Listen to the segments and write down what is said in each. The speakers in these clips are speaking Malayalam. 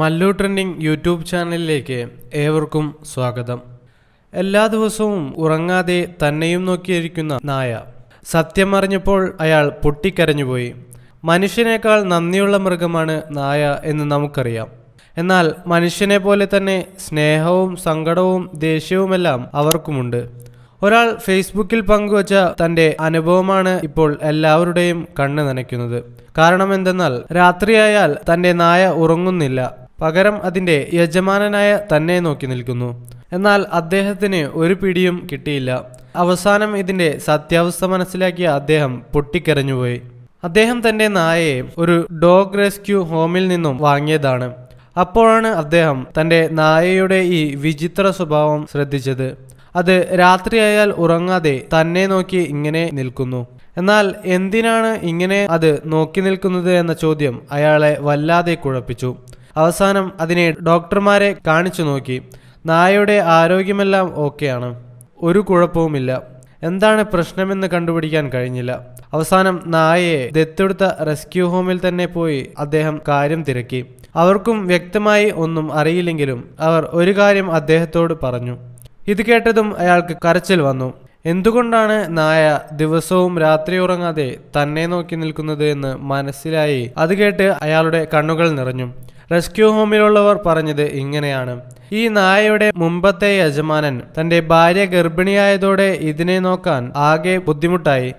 മല്ലു ട്രെൻഡിങ് യൂട്യൂബ് ചാനലിലേക്ക് ഏവർക്കും സ്വാഗതം എല്ലാ ദിവസവും ഉറങ്ങാതെ തന്നെയും നോക്കിയിരിക്കുന്ന നായ സത്യമറിഞ്ഞപ്പോൾ അയാൾ പൊട്ടിക്കരഞ്ഞുപോയി മനുഷ്യനേക്കാൾ നന്ദിയുള്ള മൃഗമാണ് നായ എന്ന് നമുക്കറിയാം എന്നാൽ മനുഷ്യനെ പോലെ തന്നെ സ്നേഹവും സങ്കടവും ദേഷ്യവുമെല്ലാം അവർക്കുമുണ്ട് ഒരാൾ ഫേസ്ബുക്കിൽ പങ്കുവച്ച തന്റെ അനുഭവമാണ് ഇപ്പോൾ എല്ലാവരുടെയും കണ്ണ് നനയ്ക്കുന്നത് കാരണം എന്തെന്നാൽ രാത്രിയായാൽ തൻ്റെ നായ ഉറങ്ങുന്നില്ല പകരം അതിൻ്റെ യജമാനനായ തന്നെ നോക്കി നിൽക്കുന്നു എന്നാൽ അദ്ദേഹത്തിന് ഒരു പിടിയും കിട്ടിയില്ല അവസാനം ഇതിൻ്റെ സത്യാവസ്ഥ മനസ്സിലാക്കിയ അദ്ദേഹം പൊട്ടിക്കരഞ്ഞുപോയി അദ്ദേഹം തൻ്റെ നായയെ ഒരു ഡോഗ് റെസ്ക്യൂ ഹോമിൽ നിന്നും വാങ്ങിയതാണ് അപ്പോഴാണ് അദ്ദേഹം തൻ്റെ നായയുടെ ഈ വിചിത്ര സ്വഭാവം ശ്രദ്ധിച്ചത് അത് രാത്രിയായാൽ ഉറങ്ങാതെ തന്നെ നോക്കി ഇങ്ങനെ നിൽക്കുന്നു എന്നാൽ എന്തിനാണ് ഇങ്ങനെ അത് നോക്കി നിൽക്കുന്നത് എന്ന ചോദ്യം അയാളെ വല്ലാതെ കുഴപ്പിച്ചു അവസാനം അതിനെ ഡോക്ടർമാരെ കാണിച്ചു നോക്കി നായയുടെ ആരോഗ്യമെല്ലാം ഓക്കെയാണ് ഒരു കുഴപ്പവുമില്ല എന്താണ് പ്രശ്നമെന്ന് കണ്ടുപിടിക്കാൻ കഴിഞ്ഞില്ല അവസാനം നായയെ ദത്തെടുത്ത റെസ്ക്യൂ ഹോമിൽ തന്നെ പോയി അദ്ദേഹം കാര്യം തിരക്കി അവർക്കും വ്യക്തമായി ഒന്നും അറിയില്ലെങ്കിലും അവർ ഒരു കാര്യം അദ്ദേഹത്തോട് പറഞ്ഞു ഇത് കേട്ടതും അയാൾക്ക് കരച്ചിൽ വന്നു എന്തുകൊണ്ടാണ് നായ ദിവസവും രാത്രി ഉറങ്ങാതെ തന്നെ നോക്കി നിൽക്കുന്നത് എന്ന് മനസ്സിലായി അത് കേട്ട് അയാളുടെ കണ്ണുകൾ നിറഞ്ഞു റെസ്ക്യൂ ഹോമിലുള്ളവർ പറഞ്ഞത് ഇങ്ങനെയാണ് ഈ നായയുടെ മുമ്പത്തെ യജമാനൻ തന്റെ ഭാര്യ ഗർഭിണിയായതോടെ ഇതിനെ നോക്കാൻ ആകെ ബുദ്ധിമുട്ടായി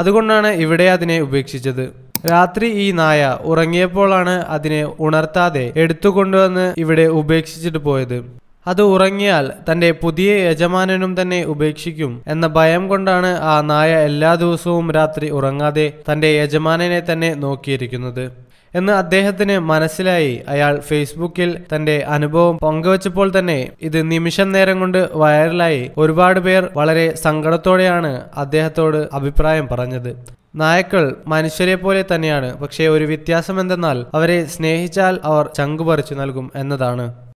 അതുകൊണ്ടാണ് ഇവിടെ അതിനെ ഉപേക്ഷിച്ചത് രാത്രി ഈ നായ ഉറങ്ങിയപ്പോഴാണ് അതിനെ ഉണർത്താതെ എടുത്തുകൊണ്ടുവന്ന് ഇവിടെ ഉപേക്ഷിച്ചിട്ട് പോയത് അത് ഉറങ്ങിയാൽ തന്റെ പുതിയ യജമാനനും തന്നെ ഉപേക്ഷിക്കും എന്ന ഭയം കൊണ്ടാണ് ആ നായ എല്ലാ ദിവസവും രാത്രി ഉറങ്ങാതെ തന്റെ യജമാനനെ തന്നെ നോക്കിയിരിക്കുന്നത് എന്ന് അദ്ദേഹത്തിന് മനസ്സിലായി അയാൾ ഫേസ്ബുക്കിൽ തന്റെ അനുഭവം പങ്കുവച്ചപ്പോൾ തന്നെ ഇത് നിമിഷം നേരം കൊണ്ട് വൈറലായി ഒരുപാട് പേർ വളരെ സങ്കടത്തോടെയാണ് അദ്ദേഹത്തോട് അഭിപ്രായം പറഞ്ഞത് നായക്കൾ മനുഷ്യരെ പോലെ തന്നെയാണ് പക്ഷേ ഒരു വ്യത്യാസം എന്തെന്നാൽ അവരെ സ്നേഹിച്ചാൽ അവർ ചങ്കുപറിച്ചു നൽകും എന്നതാണ്